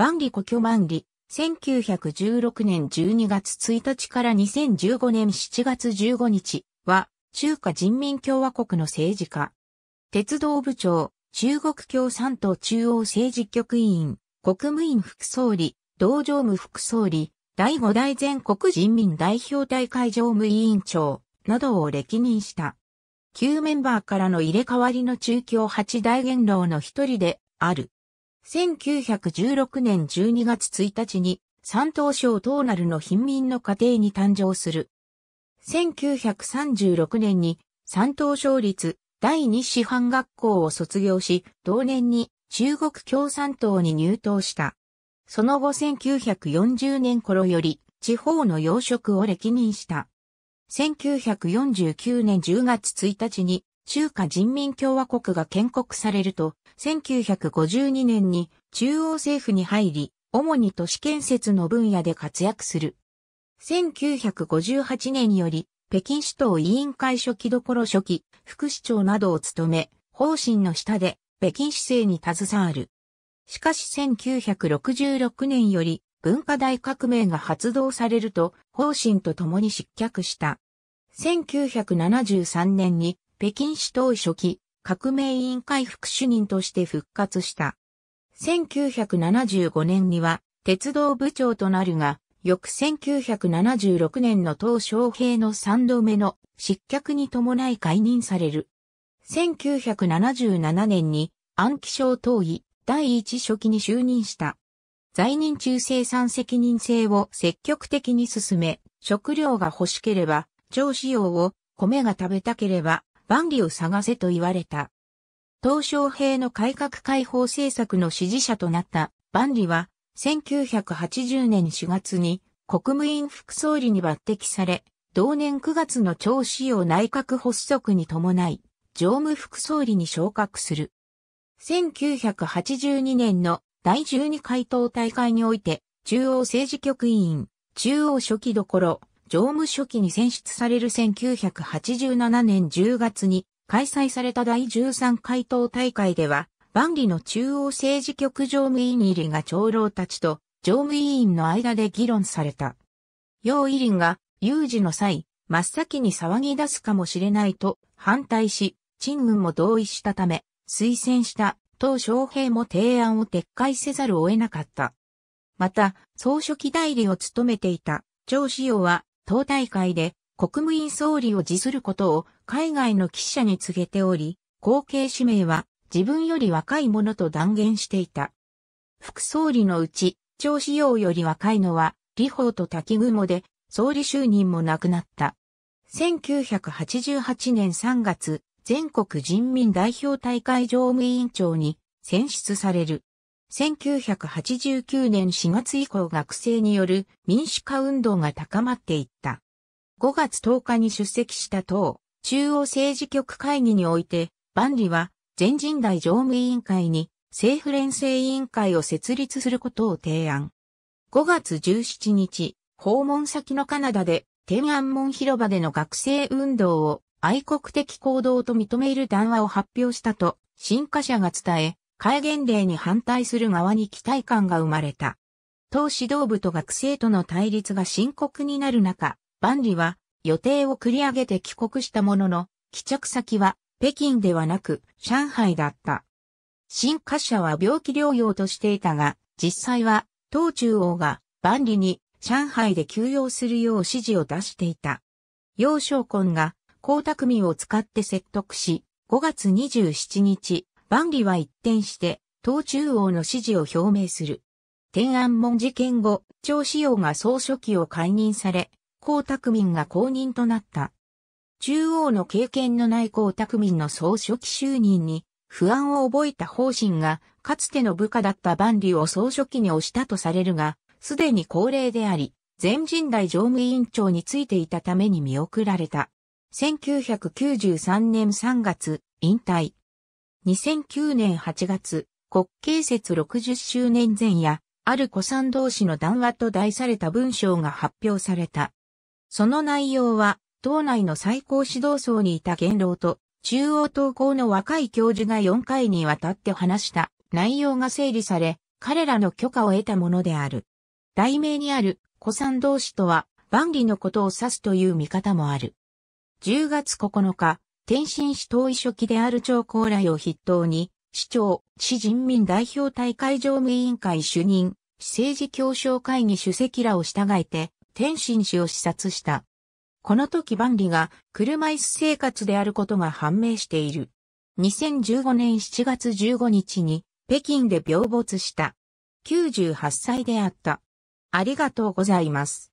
万里故郷万里、1916年12月1日から2015年7月15日は、中華人民共和国の政治家。鉄道部長、中国共産党中央政治局委員、国務院副総理、道場務副総理、第5代全国人民代表大会常務委員長などを歴任した。旧メンバーからの入れ替わりの中共八大元老の一人である。1916年12月1日に山東省東ルの貧民の家庭に誕生する。1936年に山東省立第二師範学校を卒業し、同年に中国共産党に入党した。その後1940年頃より地方の養殖を歴任した。1949年10月1日に中華人民共和国が建国されると、1952年に中央政府に入り、主に都市建設の分野で活躍する。1958年より、北京市党委員会初期どころ初期、副市長などを務め、方針の下で北京市政に携わる。しかし1966年より文化大革命が発動されると方針と共に失脚した。1973年に北京市党初期、革命委員会副主任として復活した。1975年には鉄道部長となるが、翌1976年の党昌平の3度目の失脚に伴い解任される。1977年に安徽省党委第一書記に就任した。在任中生産責任制を積極的に進め、食料が欲しければ、調子用を、米が食べたければ、万里を探せと言われた。鄧小平の改革開放政策の支持者となった万里は、1980年4月に国務院副総理に抜擢され、同年9月の長子を内閣発足に伴い、常務副総理に昇格する。1982年の第12回党大会において、中央政治局委員、中央書記どころ、常務書記に選出される1987年10月に開催された第13回党大会では、万里の中央政治局常務委員入りが長老たちと常務委員の間で議論された。要委員が有事の際、真っ先に騒ぎ出すかもしれないと反対し、陳軍も同意したため、推薦した党昌平も提案を撤回せざるを得なかった。また、総書記代理を務めていた張志陽は党大会で国務院総理を辞することを海外の記者に告げており、後継指名は自分より若いものと断言していた。副総理のうち、張志陽より若いのは、李鵬と滝雲で、総理就任もなくなった。1988年3月、全国人民代表大会常務委員長に選出される。1989年4月以降学生による民主化運動が高まっていった。5月10日に出席した党、中央政治局会議において、万里は全人代常務委員会に政府連政委員会を設立することを提案。5月17日、訪問先のカナダで天安門広場での学生運動を愛国的行動と認める談話を発表したと、新華社が伝え、戒厳令に反対する側に期待感が生まれた。党指導部と学生との対立が深刻になる中、万里は予定を繰り上げて帰国したものの、帰着先は北京ではなく上海だった。新華社は病気療養としていたが、実際は党中央が万里に上海で休養するよう指示を出していた。楊少根が江沢民を使って説得し、5月27日、万里は一転して、党中央の支持を表明する。天安門事件後、張志陽が総書記を解任され、江沢民が公認となった。中央の経験のない江沢民の総書記就任に不安を覚えた方針が、かつての部下だった万里を総書記に押したとされるが、すでに高齢であり、全人代常務委員長についていたために見送られた。1993年3月、引退。2009年8月、国慶節60周年前夜、ある古参同士の談話と題された文章が発表された。その内容は、党内の最高指導層にいた元老と、中央党校の若い教授が4回にわたって話した内容が整理され、彼らの許可を得たものである。題名にある古参同士とは、万里のことを指すという見方もある。10月9日、天津市党委書記である張高来を筆頭に、市長、市人民代表大会常務委員会主任、市政治協商会議主席らを従えて、天津市を視察した。この時万里が車椅子生活であることが判明している。2015年7月15日に北京で病没した。98歳であった。ありがとうございます。